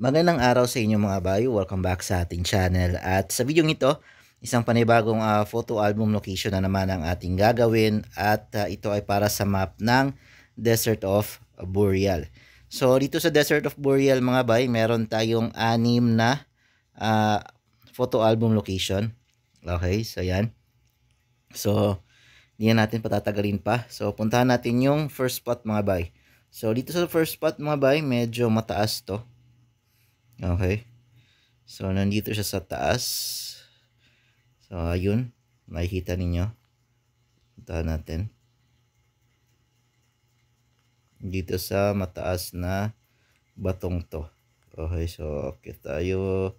Magandang araw sa inyo mga bayo. Welcome back sa ating channel. At sa video ito, isang panibagong uh, photo album location na naman ang ating gagawin at uh, ito ay para sa map ng Desert of Boreal. So dito sa Desert of Boreal mga bay, meron tayong anim na uh, photo album location. Okay, so yan. So hindi natin patatagalin pa. So puntahan natin yung first spot mga bay. So dito sa first spot mga bay, medyo mataas to Okay. So, nandito siya sa taas. So, ayun. Nakikita ninyo. Puntahan natin. Dito sa mataas na batong to. Okay. So, okay tayo.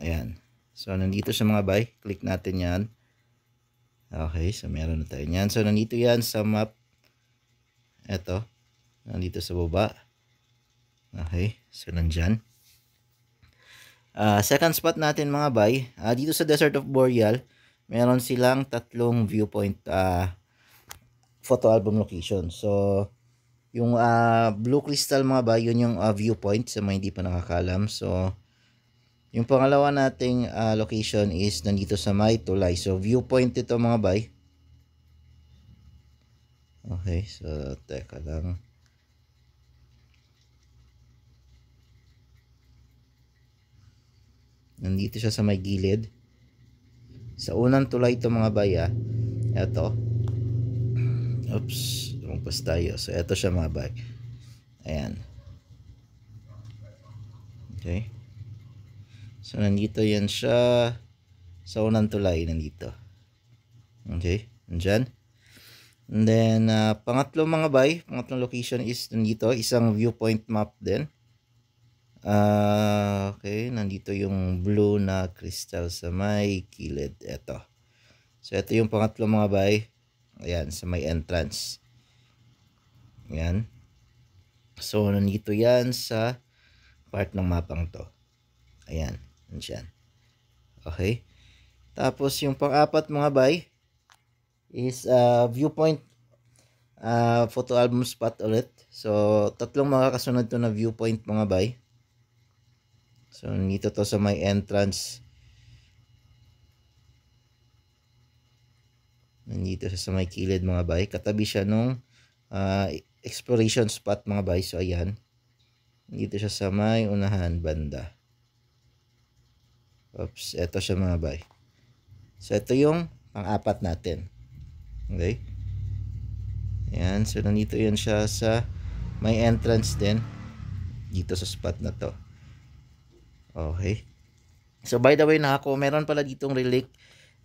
Ayan. So, nandito sa mga bay. Click natin yan. Okay. So, meron na tayo yan. So, nandito yan sa map. Ito. Nandito sa baba. Okay. So, nandyan. Uh, second spot natin mga bay, uh, dito sa Desert of Boreal, meron silang tatlong viewpoint uh, photo album location. So, yung uh, Blue Crystal mga bay, yun yung uh, viewpoint sa mga hindi pa nakakalam. So, yung pangalawa nating uh, location is nandito sa May Tulay. So, viewpoint ito mga bay. Okay, so teka lang. Nandito siya sa may gilid. Sa unang tulay ito mga baya. Ito. Oops. Lumpas tayo. So, ito siya mga bay. Ayan. Okay. So, nandito yan siya. Sa unang tulay, nandito. Okay. Nandyan. And then, uh, pangatlo mga bay, pangatlong location is nandito, isang viewpoint map din. Uh, okay, nandito yung blue na crystal sa may kilid. Ito. So, ito yung pangatlo mga bay. Ayan, sa may entrance. Ayan. So, nandito yan sa part ng mapang to. Ayan. Nandiyan. Okay. Tapos, yung pang-apat mga bay is uh, viewpoint uh, photo album spot ulit. So, tatlong makakasunod to na viewpoint mga bay. So, nito to sa may entrance. Nandito siya sa may kilid mga bay. Katabi siya nung uh, exploration spot mga bay. So, ayan. Nandito siya sa may unahan banda. Oops, Ito siya mga bay. So, ito yung pang-apat natin. Okay? Ayan. So, nandito yan siya sa may entrance din. Dito sa spot na to. Okay. So by the way, nakakuha, meron pala ditong relic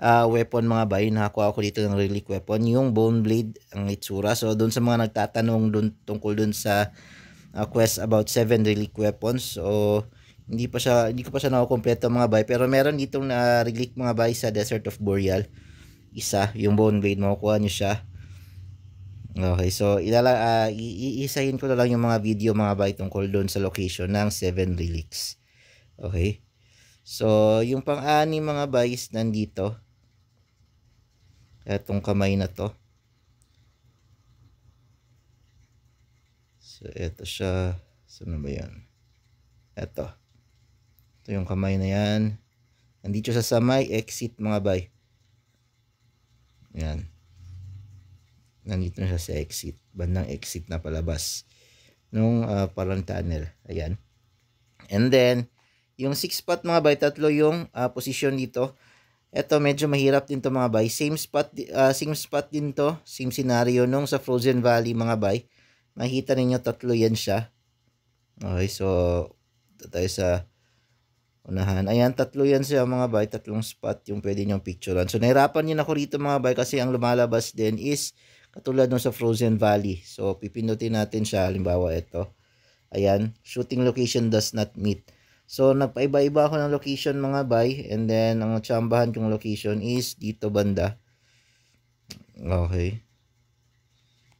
uh, weapon mga bay. Nakakuha ako dito ng relic weapon. Yung bone blade ang itsura. So doon sa mga nagtatanong dun, tungkol doon sa uh, quest about seven relic weapons. So hindi pa siya hindi ko pa siya nakukumpleto mga bay pero meron ditong na uh, relic mga bay sa Desert of Boreal isa yung bone blade makukuha niyo siya okay so ilala uh, ah, iisahin ko na lang yung mga video mga bay tungkol doon sa location ng seven relics Okay? So, yung pang-ani mga bayis nandito. etong kamay na to. So, eto siya. Saan ba yan? Ito. Ito yung kamay na yan. Nandito sa samay, exit mga bay. Yan. Nandito na siya sa exit. Bandang exit na palabas. Nung uh, ah, parang tunnel. Ayan. And then, yung 6 spot mga bay, tatlo yung uh, ah, position dito. Ito medyo mahirap din to mga bay. Same spot uh, same spot din to, same scenario nung sa Frozen Valley mga bay. Makita ninyo tatlo 'yan siya. Okay, so tayo sa unahan. Ayan, tatlo 'yan siya mga bay, tatlong spot yung pwede niyo picturean. So nahirapan niyo ako rito mga bay kasi ang lumalabas din is katulad nung sa Frozen Valley. So pipindutin natin siya halimbawa ito. Ayan, shooting location does not meet. So, nagpaiba-iba ako ng location mga bay. And then, ang tsambahan kong location is dito banda. Okay.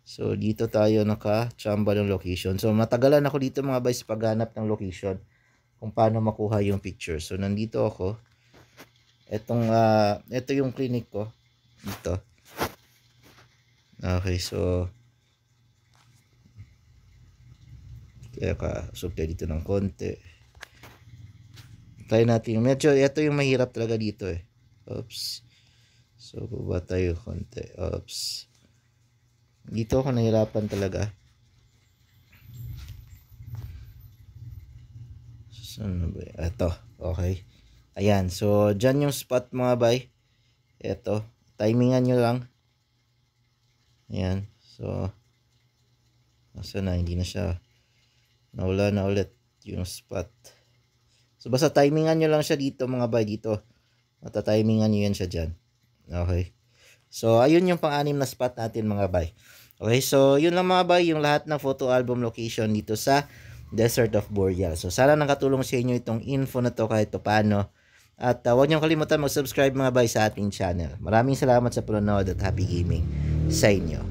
So, dito tayo naka-tsamba ng location. So, matagalan ako dito mga bay sa paghanap ng location. Kung paano makuha yung picture. So, nandito ako. Etong, uh, ah, ito yung clinic ko. Dito. Okay, so... Kaya ka, subtay dito ng konti. Try natin. Medyo, ito yung mahirap talaga dito eh. Oops. So, baba tayo konti. Oops. Dito ako nahirapan talaga. Saan na ba? Ito. Okay. Ayan. So, dyan yung spot mga bay. Ito. Timingan nyo lang. Ayan. So, nasa na? Hindi na siya. Nawala na ulit yung spot. So, basta timingan nyo lang siya dito, mga bay, dito. Matatimingan nyo yan siya dyan. Okay. So, ayun yung pang-anim na spot natin, mga bay. Okay, so, yun lang mga bay, yung lahat ng photo album location dito sa Desert of Boreal. So, sana nakatulong sa inyo itong info na to kahit paano. At uh, huwag niyong kalimutan mag-subscribe mga bay sa ating channel. Maraming salamat sa panonood at happy gaming sa inyo.